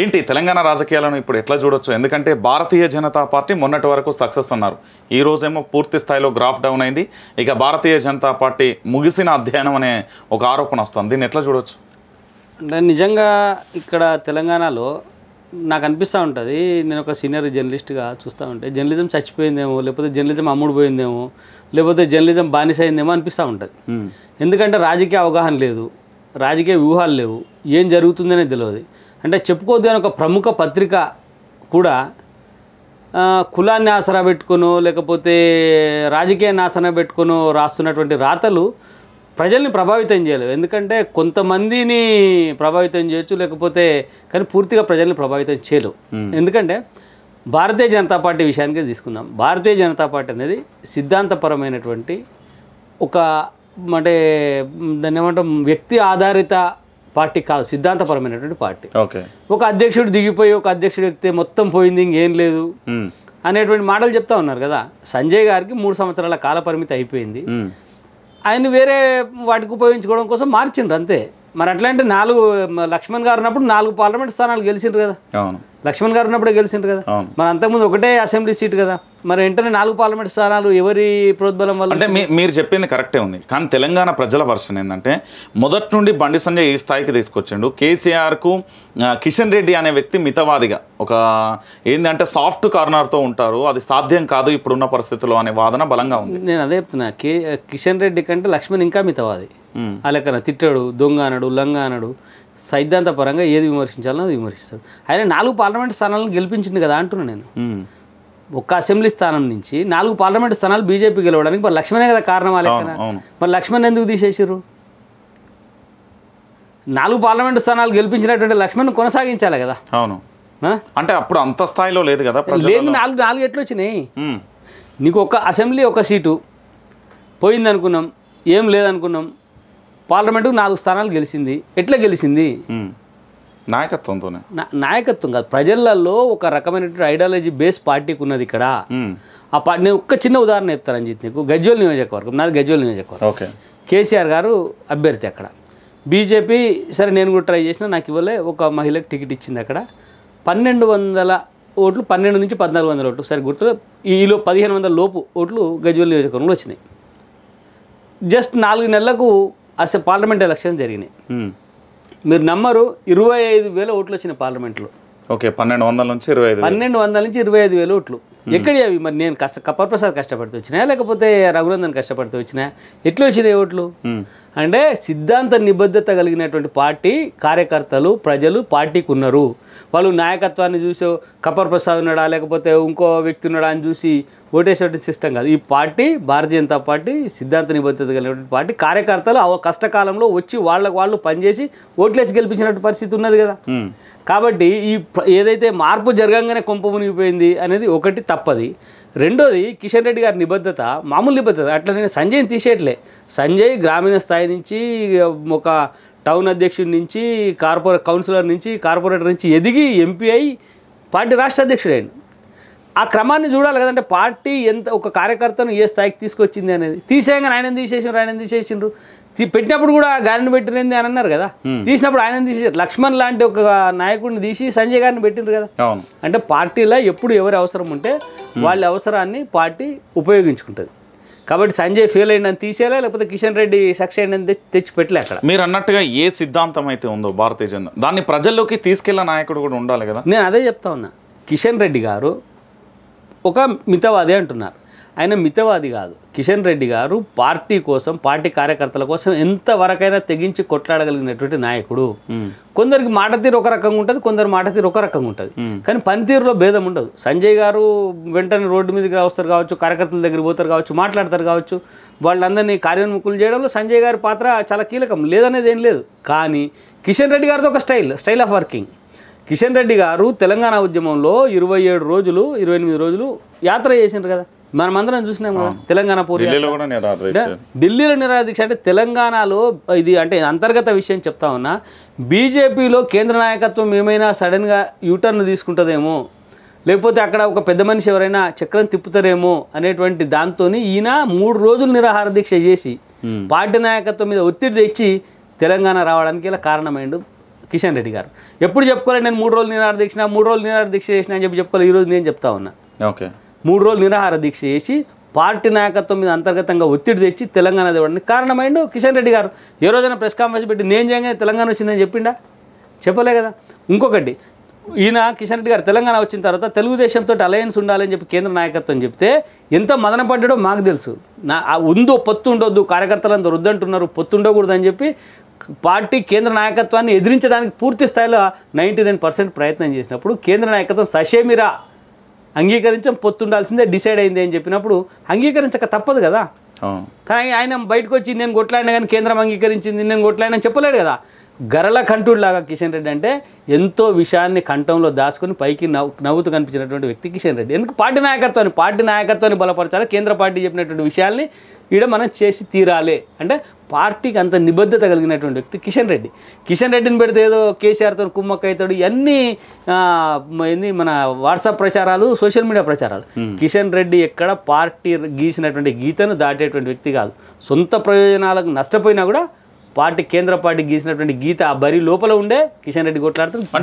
ఏంటి తెలంగాణ రాజకీయాలను ఇప్పుడు ఎట్లా చూడొచ్చు ఎందుకంటే భారతీయ జనతా పార్టీ మొన్నటి వరకు సక్సెస్ అన్నారు ఈ రోజేమో పూర్తి స్థాయిలో గ్రాఫ్ డౌన్ అయింది ఇక భారతీయ జనతా పార్టీ ముగిసిన అధ్యయనం అనే ఒక ఆరోపణ వస్తుంది దీన్ని ఎట్లా చూడొచ్చు అంటే నిజంగా ఇక్కడ తెలంగాణలో నాకు అనిపిస్తూ ఉంటుంది నేను ఒక సీనియర్ జర్నలిస్ట్గా చూస్తూ ఉంటే జర్నలిజం చచ్చిపోయిందేమో లేకపోతే జర్నలిజం పోయిందేమో లేకపోతే జర్నలిజం బానిస అయిందేమో అనిపిస్తూ ఉంటుంది ఎందుకంటే రాజకీయ అవగాహన లేదు రాజకీయ వ్యూహాలు లేవు ఏం జరుగుతుందనే తెలియదు అంటే చెప్పుకోద్దని ఒక ప్రముఖ పత్రిక కూడా కులాన్ని ఆసరా పెట్టుకును లేకపోతే రాజకీయాన్ని ఆసరా పెట్టుకును రాస్తున్నటువంటి రాతలు ప్రజల్ని ప్రభావితం చేయలేవు ఎందుకంటే కొంతమందిని ప్రభావితం చేయొచ్చు లేకపోతే కానీ పూర్తిగా ప్రజల్ని ప్రభావితం చేయలేవు ఎందుకంటే భారతీయ జనతా పార్టీ విషయానికి తీసుకుందాం భారతీయ జనతా పార్టీ అనేది సిద్ధాంతపరమైనటువంటి ఒక అంటే దాన్ని ఏమంటాం వ్యక్తి ఆధారిత పార్టీ కాదు సిద్ధాంతపరమైనటువంటి పార్టీ ఒక అధ్యక్షుడు దిగిపోయి ఒక అధ్యక్షుడు ఎక్కితే మొత్తం పోయింది ఇంకేం లేదు అనేటువంటి మాటలు చెప్తా ఉన్నారు కదా సంజయ్ గారికి మూడు సంవత్సరాల కాలపరిమితి అయిపోయింది ఆయన వేరే వాటికి ఉపయోగించుకోవడం కోసం మార్చిండ్రు అంతే మరి అట్లా అంటే నాలుగు లక్ష్మణ్ గారు ఉన్నప్పుడు నాలుగు పార్లమెంట్ స్థానాలు గెలిచిండ్రు కదా అవును లక్ష్మణ్ గారు ఉన్నప్పుడే గెలిచిండ్రు కదా మరి అంతకుముందు ఒకటే అసెంబ్లీ సీట్ కదా మరి వెంటనే నాలుగు పార్లమెంట్ స్థానాలు ఎవరి ప్రోద్బలం వల్ల అంటే మీరు చెప్పింది కరెక్టే ఉంది కానీ తెలంగాణ ప్రజల వర్షన్ ఏంటంటే మొదటి నుండి బండి సంజయ్ ఈ స్థాయికి తీసుకొచ్చిండు కేసీఆర్కు కిషన్ రెడ్డి అనే వ్యక్తి మితవాదిగా ఒక ఏంటంటే సాఫ్ట్ కార్నర్తో ఉంటారు అది సాధ్యం కాదు ఇప్పుడున్న పరిస్థితుల్లో అనే వాదన బలంగా ఉంది నేను అదే చెప్తున్నా కిషన్ రెడ్డి కంటే లక్ష్మణ్ ఇంకా మితవాది అలా తిట్టాడు దొంగ అన్నాడు లంగ సైద్ధాంత సైద్ధాంతపరంగా ఏది విమర్శించాలో అది విమర్శిస్తాడు ఆయన నాలుగు పార్లమెంట్ స్థానాలను గెలిపించింది కదా అంటున్నాను నేను ఒక్క అసెంబ్లీ స్థానం నుంచి నాలుగు పార్లమెంట్ స్థానాలు బీజేపీ గెలవడానికి మరి లక్ష్మణే కదా కారణం లెక్కన మరి లక్ష్మణ్ ఎందుకు తీసేసారు నాలుగు పార్లమెంట్ స్థానాలు గెలిపించినటువంటి లక్ష్మణ్ కొనసాగించాలి కదా అవును అంటే అప్పుడు అంత స్థాయిలో లేదు కదా లేదు నాలుగు నాలుగు ఎట్లు వచ్చినాయి నీకు ఒక అసెంబ్లీ ఒక సీటు పోయిందనుకున్నాం ఏం లేదనుకున్నాం పార్లమెంటుకు నాలుగు స్థానాలు గెలిచింది ఎట్లా గెలిచింది నాయకత్వంతోనే నాయకత్వం కాదు ప్రజలలో ఒక రకమైనటువంటి ఐడియాలజీ బేస్ పార్టీకి ఉన్నది ఇక్కడ ఆ పార్టీ నేను ఒక్క చిన్న ఉదాహరణ చెప్తాను అంజిత్ నీకు గజ్వల్ నియోజకవర్గం నాది గజ్వల్ నియోజకవర్గం ఓకే కేసీఆర్ గారు అభ్యర్థి అక్కడ బీజేపీ సరే నేను కూడా ట్రై చేసినా నాకు ఇవ్వలే ఒక మహిళకు టికెట్ ఇచ్చింది అక్కడ పన్నెండు వందల ఓట్లు పన్నెండు నుంచి పద్నాలుగు వందల ఓట్లు సరే గుర్తు ఈలో పదిహేను వందల లోపు ఓట్లు గజ్వల్ నియోజకవర్గంలో వచ్చినాయి జస్ట్ నాలుగు నెలలకు అసలు పార్లమెంట్ ఎలక్షన్స్ జరిగినాయి మీరు నమ్మరు ఇరవై ఐదు వేల ఓట్లు వచ్చిన పార్లమెంట్లో ఓకే పన్నెండు వందల నుంచి ఇరవై ఐదు పన్నెండు వందల నుంచి ఇరవై ఐదు వేల ఓట్లు ఎక్కడ అవి మరి నేను కష్ట ప్రసాద్ కష్టపడుతూ వచ్చినా లేకపోతే రఘునందన్ కష్టపడుతూ వచ్చినా ఎట్లా వచ్చినాయి ఓట్లు అంటే సిద్ధాంత నిబద్ధత కలిగినటువంటి పార్టీ కార్యకర్తలు ప్రజలు పార్టీకి ఉన్నారు వాళ్ళు నాయకత్వాన్ని చూసి కపర్ ప్రసాద్ ఉన్నాడా లేకపోతే ఇంకో వ్యక్తి ఉన్నాడా అని చూసి ఓటేసేటువంటి సిస్టమ్ కాదు ఈ పార్టీ భారతీయ జనతా పార్టీ సిద్ధాంత నిబద్ధత కలిగినటువంటి పార్టీ కార్యకర్తలు ఆ కష్టకాలంలో వచ్చి వాళ్ళకు వాళ్ళు పనిచేసి ఓట్లేసి గెలిపించినటువంటి పరిస్థితి ఉన్నది కదా కాబట్టి ఈ ఏదైతే మార్పు జరగంగానే కొంప మునిగిపోయింది అనేది ఒకటి తప్పది రెండోది కిషన్ రెడ్డి గారి నిబద్ధత మామూలు నిబద్ధత అట్లనే సంజయ్ని తీసేయట్లే సంజయ్ గ్రామీణ స్థాయి నుంచి ఒక టౌన్ అధ్యక్షుడి నుంచి కార్పొరేట్ కౌన్సిలర్ నుంచి కార్పొరేటర్ నుంచి ఎదిగి ఎంపీ అయి పార్టీ రాష్ట్ర అధ్యక్షుడు ఆ క్రమాన్ని చూడాలి కదంటే పార్టీ ఎంత ఒక కార్యకర్తను ఏ స్థాయికి తీసుకొచ్చింది అనేది తీసేయంగా ఆయన తీసేసిండ్రు ఆయన తీసేసిండ్రు పెట్టినప్పుడు కూడా గారిని పెట్టినది అని అన్నారు కదా తీసినప్పుడు ఆయన తీసేసారు లక్ష్మణ్ లాంటి ఒక నాయకుడిని తీసి సంజయ్ గారిని పెట్టిండ్రు కదా అంటే పార్టీలో ఎప్పుడు ఎవరి అవసరం ఉంటే వాళ్ళ అవసరాన్ని పార్టీ ఉపయోగించుకుంటుంది కాబట్టి సంజయ్ ఫెయిల్ అయిందని తీసేలా లేకపోతే కిషన్ రెడ్డి సక్సెస్ అయిన తెచ్చి పెట్టలే అక్కడ మీరు అన్నట్టుగా ఏ సిద్ధాంతం అయితే ఉందో భారతీయ జనతా దాన్ని ప్రజల్లోకి తీసుకెళ్లే నాయకుడు కూడా ఉండాలి కదా నేను అదే చెప్తా ఉన్నా కిషన్ రెడ్డి గారు ఒక మితవాదే అంటున్నారు ఆయన మితవాది కాదు కిషన్ రెడ్డి గారు పార్టీ కోసం పార్టీ కార్యకర్తల కోసం ఎంతవరకైనా తెగించి కొట్లాడగలిగినటువంటి నాయకుడు కొందరికి మాట తీరు ఒక రకంగా ఉంటుంది కొందరు మాట తీరు ఒక రకంగా ఉంటుంది కానీ పనితీరులో భేదం ఉండదు సంజయ్ గారు వెంటనే రోడ్డు మీదకి వస్తారు కావచ్చు కార్యకర్తల దగ్గర పోతారు కావచ్చు మాట్లాడతారు కావచ్చు వాళ్ళందరినీ కార్యోన్ముఖులు చేయడంలో సంజయ్ గారి పాత్ర చాలా కీలకం లేదనేది ఏం లేదు కానీ కిషన్ రెడ్డి గారితో ఒక style style of working Kishan Reddy గారు తెలంగాణ ఉద్యమంలో ఇరవై ఏడు రోజులు ఇరవై ఎనిమిది రోజులు యాత్ర చేసినారు కదా మనం అందరం చూసినాం కదా తెలంగాణ పోరాట ఢిల్లీలో నిరాధీక్ష అంటే తెలంగాణలో ఇది అంటే అంతర్గత విషయం చెప్తా ఉన్నా బీజేపీలో కేంద్ర నాయకత్వం ఏమైనా సడన్గా యూటర్న్ తీసుకుంటుందేమో లేకపోతే అక్కడ ఒక పెద్ద మనిషి ఎవరైనా చక్రం తిప్పుతారేమో అనేటువంటి దాంతో ఈయన మూడు రోజులు నిరాహార దీక్ష చేసి పార్టీ నాయకత్వం మీద ఒత్తిడి తెచ్చి తెలంగాణ రావడానికి ఇలా కారణమైండు కిషన్ రెడ్డి గారు ఎప్పుడు చెప్పుకోలేదు నేను మూడు రోజులు నిరాహార దీక్ష మూడు రోజులు నిరాహార దీక్ష చేసిన అని చెప్పి చెప్పుకోవాలి ఈరోజు నేను చెప్తా ఉన్నా ఓకే మూడు రోజులు నిరాహార దీక్ష చేసి పార్టీ నాయకత్వం మీద అంతర్గతంగా ఒత్తిడి తెచ్చి తెలంగాణ దేవడానికి కారణమైండు కిషన్ రెడ్డి గారు ఏ రోజైనా ప్రెస్ కాన్ఫరెన్స్ పెట్టి నేను చేయగానే తెలంగాణ వచ్చిందని చెప్పిండా చెప్పలే కదా ఇంకొకటి ఈయన కిషన్ రెడ్డి గారు తెలంగాణ వచ్చిన తర్వాత తెలుగుదేశంతో అలయన్స్ ఉండాలని చెప్పి కేంద్ర నాయకత్వం చెప్తే ఎంత మదన పడ్డాడో మాకు తెలుసు నా ఉందో పొత్తు ఉండొద్దు కార్యకర్తలందరూ వద్దంటున్నారు పొత్తు అని చెప్పి పార్టీ కేంద్ర నాయకత్వాన్ని ఎదిరించడానికి పూర్తి స్థాయిలో నైంటీ నైన్ పర్సెంట్ ప్రయత్నం చేసినప్పుడు కేంద్ర నాయకత్వం సషేమిరా అంగీకరించం పొత్తుండాల్సిందే డిసైడ్ అయింది అని చెప్పినప్పుడు అంగీకరించక తప్పదు కదా కానీ ఆయన బయటకు వచ్చి నేను కొట్లాడినా కానీ కేంద్రం అంగీకరించింది నేను కొట్లాడినా చెప్పలేడు కదా గరల కంఠుడిలాగా కిషన్ రెడ్డి అంటే ఎంతో విషయాన్ని కంఠంలో దాచుకుని పైకి నవ్వు నవ్వుతూ కనిపించినటువంటి వ్యక్తి కిషన్ రెడ్డి ఎందుకు పార్టీ నాయకత్వాన్ని పార్టీ నాయకత్వాన్ని బలపరచాలి కేంద్ర పార్టీ చెప్పినటువంటి విషయాల్ని ఈడ మనం చేసి తీరాలి అంటే పార్టీకి అంత నిబద్ధత కలిగినటువంటి వ్యక్తి కిషన్ రెడ్డి కిషన్ రెడ్డిని పెడితే ఏదో కేసీఆర్తో కుమ్మక్క అవుతాడు ఇవన్నీ మన వాట్సాప్ ప్రచారాలు సోషల్ మీడియా ప్రచారాలు కిషన్ రెడ్డి ఎక్కడ పార్టీ గీసినటువంటి గీతను దాటేటువంటి వ్యక్తి కాదు సొంత ప్రయోజనాలకు నష్టపోయినా కూడా పార్టీ కేంద్ర పార్టీ గీసినటువంటి గీత ఆ బరి లోపల ఉండే కిషన్ రెడ్డి కొట్లాడుతారు